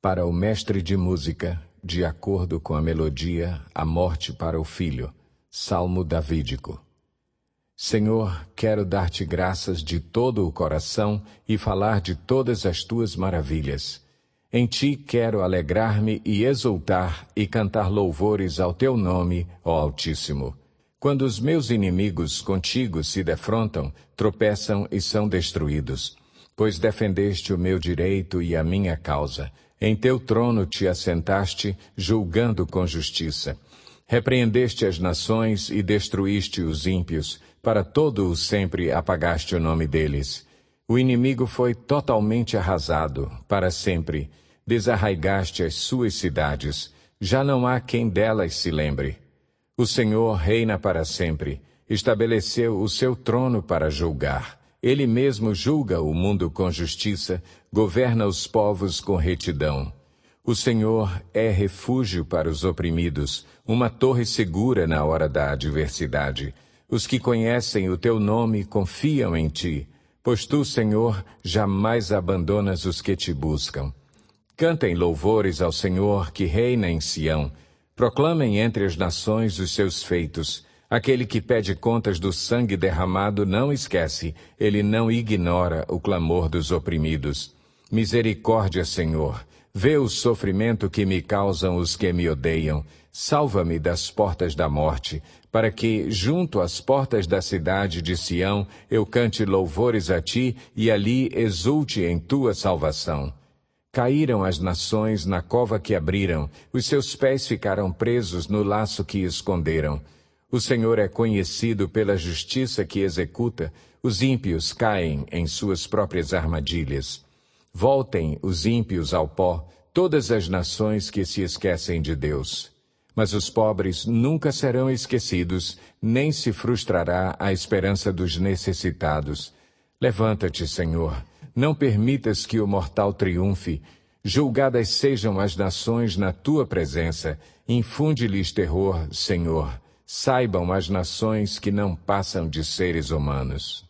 Para o mestre de música, de acordo com a melodia, a morte para o filho. Salmo davídico. Senhor, quero dar-te graças de todo o coração e falar de todas as tuas maravilhas. Em ti quero alegrar-me e exultar e cantar louvores ao teu nome, ó Altíssimo. Quando os meus inimigos contigo se defrontam, tropeçam e são destruídos pois defendeste o meu direito e a minha causa. Em teu trono te assentaste, julgando com justiça. Repreendeste as nações e destruíste os ímpios, para todo o sempre apagaste o nome deles. O inimigo foi totalmente arrasado, para sempre. Desarraigaste as suas cidades, já não há quem delas se lembre. O Senhor reina para sempre, estabeleceu o seu trono para julgar. Ele mesmo julga o mundo com justiça, governa os povos com retidão. O Senhor é refúgio para os oprimidos, uma torre segura na hora da adversidade. Os que conhecem o teu nome confiam em ti, pois tu, Senhor, jamais abandonas os que te buscam. Cantem louvores ao Senhor que reina em Sião, proclamem entre as nações os seus feitos, Aquele que pede contas do sangue derramado não esquece, ele não ignora o clamor dos oprimidos. Misericórdia, Senhor, vê o sofrimento que me causam os que me odeiam. Salva-me das portas da morte, para que, junto às portas da cidade de Sião, eu cante louvores a ti e ali exulte em tua salvação. Caíram as nações na cova que abriram, os seus pés ficaram presos no laço que esconderam. O Senhor é conhecido pela justiça que executa, os ímpios caem em suas próprias armadilhas. Voltem os ímpios ao pó, todas as nações que se esquecem de Deus. Mas os pobres nunca serão esquecidos, nem se frustrará a esperança dos necessitados. Levanta-te, Senhor, não permitas que o mortal triunfe. Julgadas sejam as nações na tua presença, infunde-lhes terror, Senhor Saibam as nações que não passam de seres humanos.